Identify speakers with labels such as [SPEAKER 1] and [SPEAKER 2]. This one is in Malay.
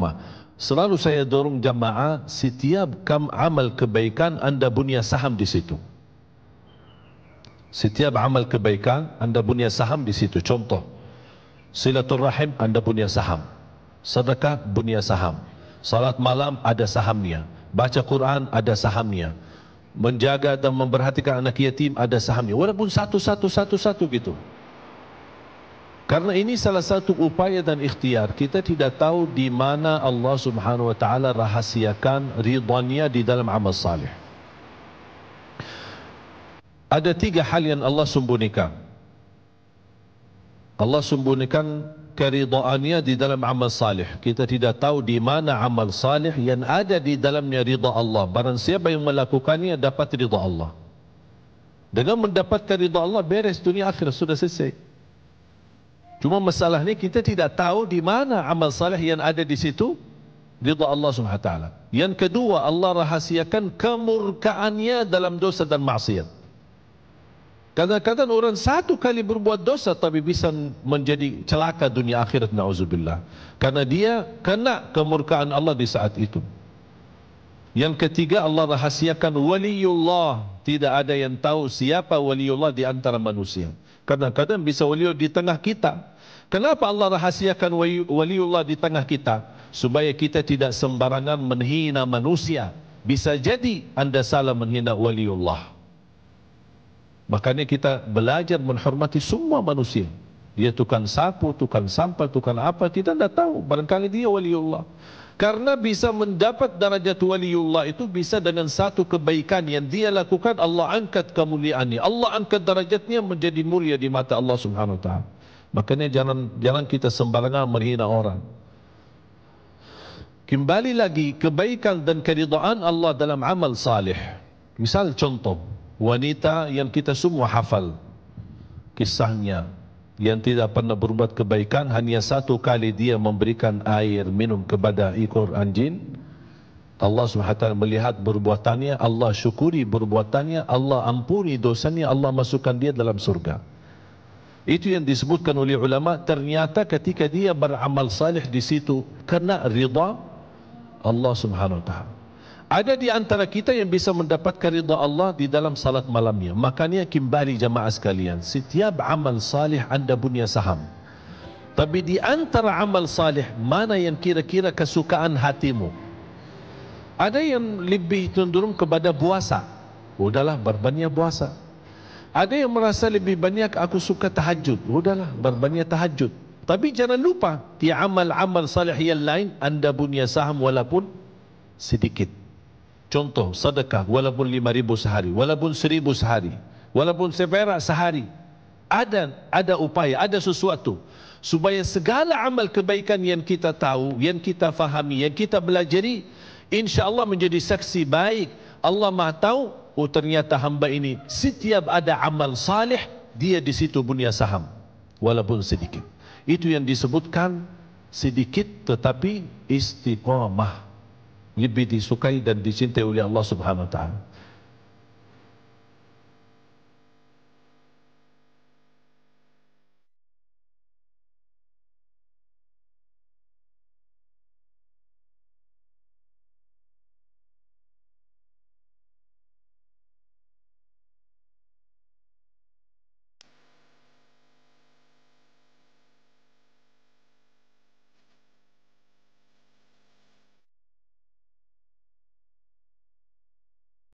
[SPEAKER 1] rahmah. Selalu saya dorong jamaah setiap kam amal kebaikan anda bunya saham di situ. Setiap amal kebaikan anda bunya saham di situ. Contoh silaturrahim anda bunya saham. Sedekah bunya saham. Salat malam ada sahamnya. Baca Quran ada sahamnya. Menjaga dan memperhatikan anak yatim ada sahamnya. Walaupun satu-satu-satu-satu gitu. Karena ini salah satu upaya dan ikhtiar. Kita tidak tahu di mana Allah Subhanahu wa taala rahasiakan ridhanya di dalam amal saleh. Ada tiga hal yang Allah sembunikan. Allah sembunikan keridhaannya di dalam amal saleh. Kita tidak tahu di mana amal saleh yang ada di dalamnya ridha Allah. Barang siapa yang melakukannya dapat ridha Allah. Dengan mendapatkan ridha Allah beres dunia akhirat sudah selesai. Cuma masalah ni kita tidak tahu di mana amal saleh yang ada di situ ridha Allah Subhanahu wa Yang kedua Allah rahasiakan kemurkaannya dalam dosa dan maksiat. Kadang-kadang orang satu kali berbuat dosa tapi bisa menjadi celaka dunia akhirat naudzubillah. Karena dia kena kemurkaan Allah di saat itu. Yang ketiga Allah rahasiakan waliullah. Tidak ada yang tahu siapa waliullah di antara manusia. Kadang-kadang bisa waliullah di tengah kita. Kenapa Allah rahasiakan waliullah di tengah kita? Supaya kita tidak sembarangan menghina manusia. Bisa jadi anda salah menghina waliullah. Makanya kita belajar menghormati semua manusia. Dia tukang sapu, tukang sampah, tukang apa, kita tidak tahu. Barangkali dia waliullah. Karena bisa mendapat darajat waliullah itu bisa dengan satu kebaikan yang dia lakukan Allah angkat kemuliaannya. Allah angkat darajatnya menjadi mulia di mata Allah Subhanahu wa taala. Makanya jangan jangan kita sembarangan menghina orang. Kembali lagi kebaikan dan keridhaan Allah dalam amal saleh. Misal contoh wanita yang kita semua hafal kisahnya yang tidak pernah berbuat kebaikan hanya satu kali dia memberikan air minum kepada ekor anjing Allah SWT melihat perbuatannya Allah syukuri perbuatannya Allah ampuni dosanya Allah masukkan dia dalam surga itu yang disebutkan oleh ulama ternyata ketika dia beramal salih di situ kerana ridha Allah Subhanahu wa ada di antara kita yang bisa mendapatkan rida Allah di dalam salat malamnya. Makanya kembali jamaah sekalian. Setiap amal salih anda punya saham. Tapi di antara amal salih, mana yang kira-kira kesukaan hatimu? Ada yang lebih cenderung kepada puasa. Udahlah, berbanyak puasa. Ada yang merasa lebih banyak aku suka tahajud. Udahlah, berbanyak tahajud. Tapi jangan lupa, di amal-amal salih yang lain, anda punya saham walaupun sedikit. Contoh sedekah walaupun lima ribu sehari, walaupun seribu sehari, walaupun seberak sehari. Ada ada upaya, ada sesuatu. Supaya segala amal kebaikan yang kita tahu, yang kita fahami, yang kita belajar, Insya Allah menjadi saksi baik. Allah Mah tahu, oh ternyata hamba ini setiap ada amal salih, dia di situ punya saham. Walaupun sedikit. Itu yang disebutkan sedikit tetapi istiqamah lebih disukai dan dicintai oleh Allah Subhanahu wa taala.